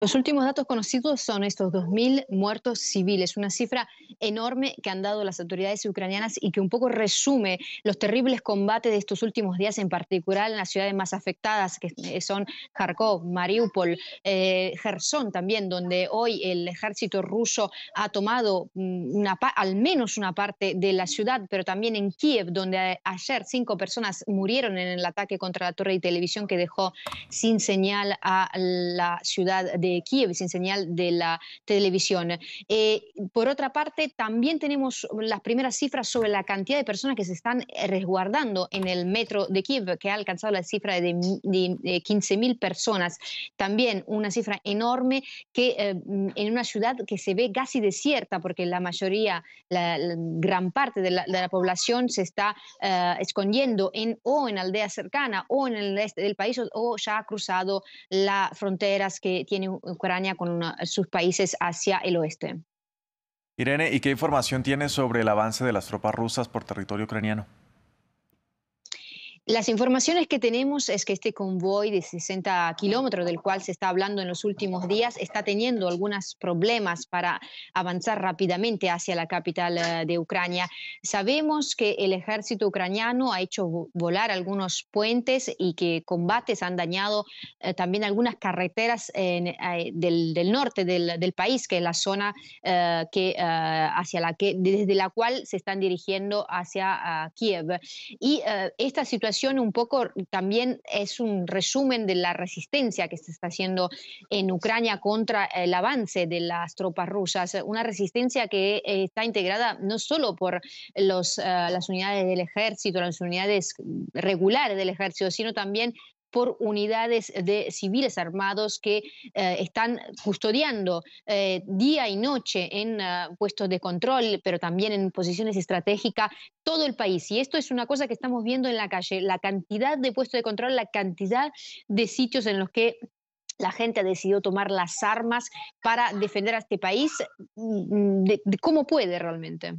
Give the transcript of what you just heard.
Los últimos datos conocidos son estos 2.000 muertos civiles, una cifra enorme que han dado las autoridades ucranianas y que un poco resume los terribles combates de estos últimos días, en particular en las ciudades más afectadas, que eh, son Kharkov, Mariupol, eh, Gerson también, donde hoy el ejército ruso ha tomado mm, una, al menos una parte de la ciudad, pero también en Kiev, donde eh, ayer cinco personas murieron en el ataque contra la torre de televisión que dejó sin señal a la ciudad de de Kiev sin señal de la televisión. Eh, por otra parte, también tenemos las primeras cifras sobre la cantidad de personas que se están eh, resguardando en el metro de Kiev, que ha alcanzado la cifra de, 15.000 personas. También una cifra enorme que eh, mm, en una ciudad que se ve casi desierta, porque la mayoría, la, gran parte de la, población se está escondiendo en, o en aldea cercana o en el este del país o, ya ha cruzado las fronteras que tiene... Ucrania con sus países hacia el oeste. Irene, ¿y qué información tienes sobre el avance de las tropas rusas por territorio ucraniano? Las informaciones que tenemos es que este convoy de 60 kilómetros, del cual se está hablando en los últimos días, está teniendo algunos problemas para avanzar rápidamente hacia la capital eh, de Ucrania. Sabemos que el ejército ucraniano ha hecho volar algunos puentes y que combates han dañado eh, también algunas carreteras eh, del, norte del, país, que es la zona que, hacia la que, desde la cual se están dirigiendo hacia Kiev. Y esta situación un poco también es un resumen de la resistencia que se está haciendo en Ucrania contra el avance de las tropas rusas, una resistencia que eh, está integrada no solo por los, eh, las unidades del ejército, las unidades regulares del ejército, sino también por unidades de civiles armados que eh, están custodiando eh, día y noche en ah, puestos de control, pero también en posiciones estratégicas, todo el país. Y esto es una cosa que estamos viendo en la calle, la cantidad de puestos de control, la cantidad de sitios en los que la gente ha decidido tomar las armas para defender a este país mm, mm, de, puede realmente.